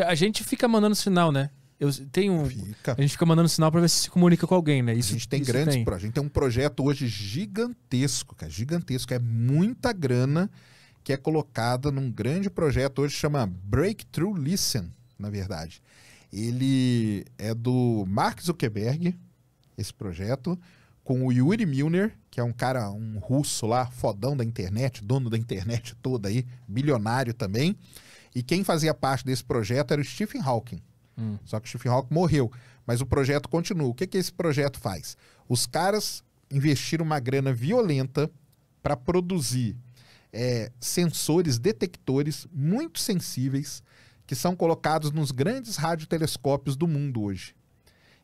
A gente fica mandando sinal, né? Eu tenho um, fica. A gente fica mandando sinal para ver se se comunica com alguém, né? Isso, a gente tem grandes a gente tem um projeto hoje gigantesco, cara, é gigantesco, é muita grana que é colocada num grande projeto hoje chama Breakthrough Listen, na verdade. Ele é do Mark Zuckerberg, esse projeto, com o Yuri Milner, que é um cara, um russo lá, fodão da internet, dono da internet toda aí, bilionário também. E quem fazia parte desse projeto era o Stephen Hawking. Hum. Só que o Stephen Hawking morreu, mas o projeto continua. O que, que esse projeto faz? Os caras investiram uma grana violenta para produzir é, sensores, detectores muito sensíveis que são colocados nos grandes radiotelescópios do mundo hoje.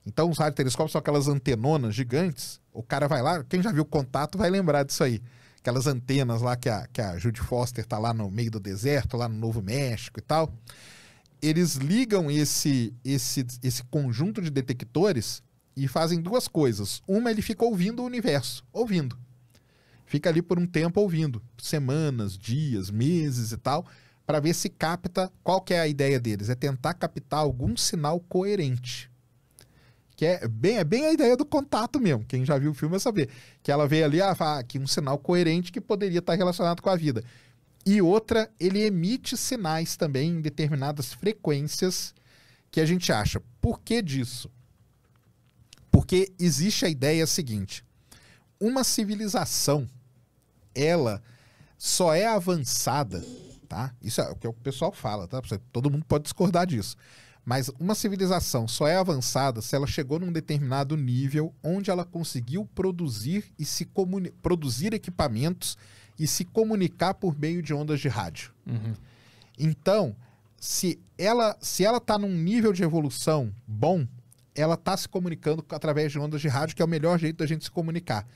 Então, os radiotelescópios são aquelas antenonas gigantes. O cara vai lá, quem já viu o contato vai lembrar disso aí aquelas antenas lá que a, que a Judy Foster tá lá no meio do deserto, lá no Novo México e tal. Eles ligam esse, esse, esse conjunto de detectores e fazem duas coisas. Uma, ele fica ouvindo o universo, ouvindo. Fica ali por um tempo ouvindo, semanas, dias, meses e tal, para ver se capta qual que é a ideia deles. É tentar captar algum sinal coerente que é bem, é bem a ideia do contato mesmo. Quem já viu o filme vai saber. Que ela veio ali, ah, aqui um sinal coerente que poderia estar relacionado com a vida. E outra, ele emite sinais também em determinadas frequências que a gente acha. Por que disso? Porque existe a ideia seguinte: uma civilização, ela só é avançada, tá? Isso é o que o pessoal fala, tá? Todo mundo pode discordar disso mas uma civilização só é avançada se ela chegou num determinado nível onde ela conseguiu produzir e se produzir equipamentos e se comunicar por meio de ondas de rádio. Uhum. Então, se ela se ela está num nível de evolução bom, ela está se comunicando através de ondas de rádio, que é o melhor jeito da gente se comunicar.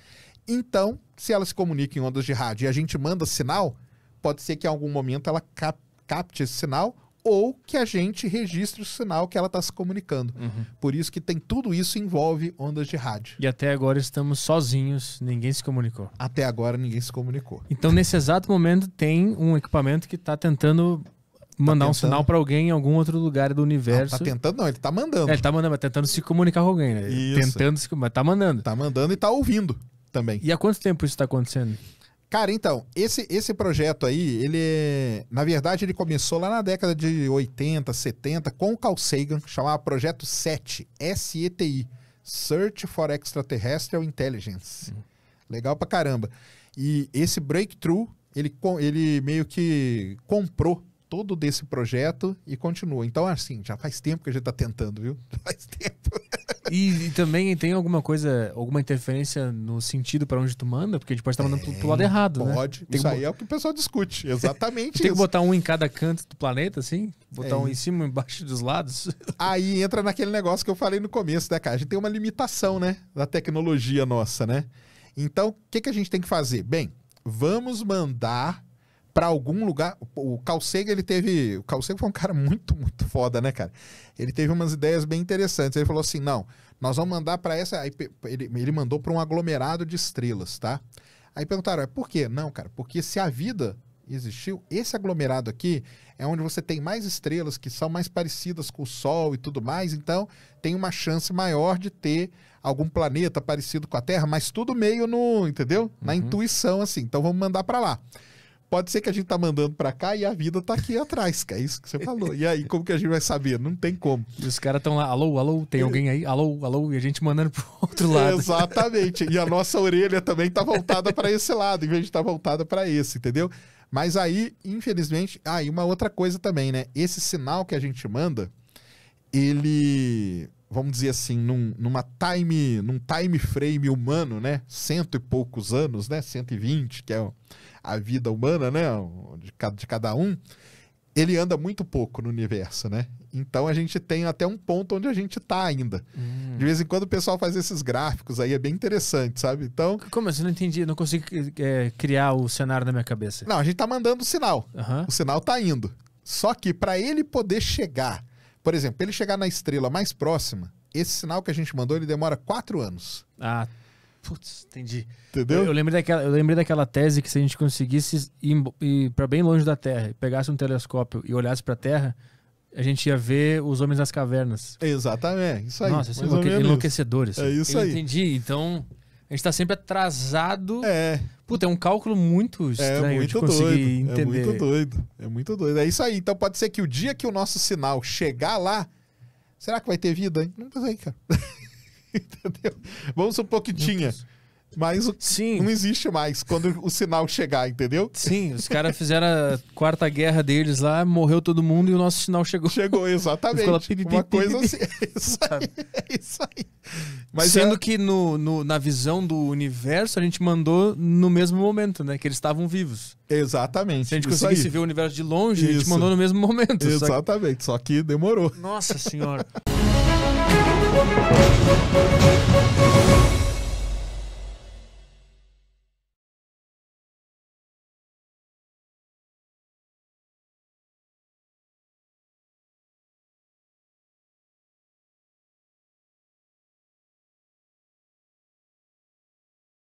Então, se ela se comunica em ondas de rádio e a gente manda sinal, pode ser que em algum momento ela cap capte esse sinal ou que a gente registre o sinal que ela está se comunicando. Uhum. Por isso que tem tudo isso envolve ondas de rádio. E até agora estamos sozinhos, ninguém se comunicou. Até agora ninguém se comunicou. Então nesse exato momento tem um equipamento que está tentando mandar tá um sinal para alguém em algum outro lugar do universo. Está ah, tá tentando não, ele tá mandando. É, ele tá mandando, mas tentando se comunicar com alguém, né? Isso. Tentando se, mas tá mandando. Tá mandando e tá ouvindo também. E há quanto tempo isso está acontecendo? Cara, então, esse, esse projeto aí, ele é. Na verdade, ele começou lá na década de 80, 70, com o Carl Sagan, que chamava Projeto 7, SETI Search for Extraterrestrial Intelligence. Hum. Legal pra caramba. E esse breakthrough, ele, ele meio que comprou todo desse projeto e continua. Então, assim, já faz tempo que a gente tá tentando, viu? Faz tempo. E, e, também tem alguma coisa, alguma interferência no sentido para onde tu manda? Porque a gente pode estar mandando é, pro, pro lado errado, pode. né? Pode. Isso aí é o que o pessoal discute. Exatamente Tem isso. que botar um em cada canto do planeta, assim? Botar é. um em cima, embaixo dos lados? Aí entra naquele negócio que eu falei no começo, né, cara? A gente tem uma limitação, né? Da tecnologia nossa, né? Então, o que, que a gente tem que fazer? Bem, vamos mandar para algum lugar. O Calcega, ele teve. O Calcega foi um cara muito, muito foda, né, cara? Ele teve umas ideias bem interessantes. Ele falou assim: não, nós vamos mandar para essa. Ele, ele mandou para um aglomerado de estrelas, tá? Aí perguntaram: é por quê? Não, cara, porque se a vida existiu, esse aglomerado aqui é onde você tem mais estrelas que são mais parecidas com o Sol e tudo mais, então tem uma chance maior de ter algum planeta parecido com a Terra, mas tudo meio no, entendeu? Na uhum. intuição assim. Então vamos mandar para lá pode ser que a gente tá mandando para cá e a vida tá aqui atrás, que é isso que você falou. E aí, como que a gente vai saber? Não tem como. E os caras estão lá, alô, alô, tem alguém aí? Alô, alô, e a gente mandando pro outro lado. Exatamente. E a nossa orelha também tá voltada para esse lado, em vez de estar tá voltada para esse, entendeu? Mas aí, infelizmente, aí ah, uma outra coisa também, né? Esse sinal que a gente manda, ele vamos dizer assim, num, numa time, num time frame humano, né? Cento e poucos anos, né? 120, que é a vida humana, né? De cada, de cada um, ele anda muito pouco no universo, né? Então a gente tem até um ponto onde a gente está ainda. Hum. De vez em quando o pessoal faz esses gráficos aí, é bem interessante, sabe? Então. Como assim? Não entendi, não consigo é, criar o cenário na minha cabeça. Não, a gente está mandando o sinal. Uhum. O sinal está indo. Só que para ele poder chegar por exemplo, para ele chegar na estrela mais próxima, esse sinal que a gente mandou, ele demora quatro anos. Ah, putz, entendi. Entendeu? Eu, eu lembrei, daquela, eu lembrei daquela tese que se a gente conseguisse ir, ir para bem longe da Terra, pegasse um telescópio e olhasse para a Terra, a gente ia ver os homens nas cavernas. Exatamente, isso aí. Nossa, é enlouque enlouquecedores. É isso eu aí. Entendi, então a gente está sempre atrasado. É. Puta, é um cálculo muito é estranho é muito de conseguir doido, entender. É muito doido. É muito doido. É isso aí. Então pode ser que o dia que o nosso sinal chegar lá, será que vai ter vida? Hein? Não sei, cara. Entendeu? Vamos supor que tinha mas o... Sim. não existe mais quando o sinal chegar, entendeu? Sim, os caras fizeram a quarta guerra deles lá, morreu todo mundo e o nosso sinal chegou. Chegou, exatamente. Lá, piri, piri, Uma coisa assim. isso aí. É isso aí. Mas Sendo é... que no, no, na visão do universo, a gente mandou no mesmo momento, né? Que eles estavam vivos. Exatamente. Se a gente conseguisse ver o universo de longe, isso. a gente mandou no mesmo momento. Exatamente, só que, só que demorou. Nossa Senhora.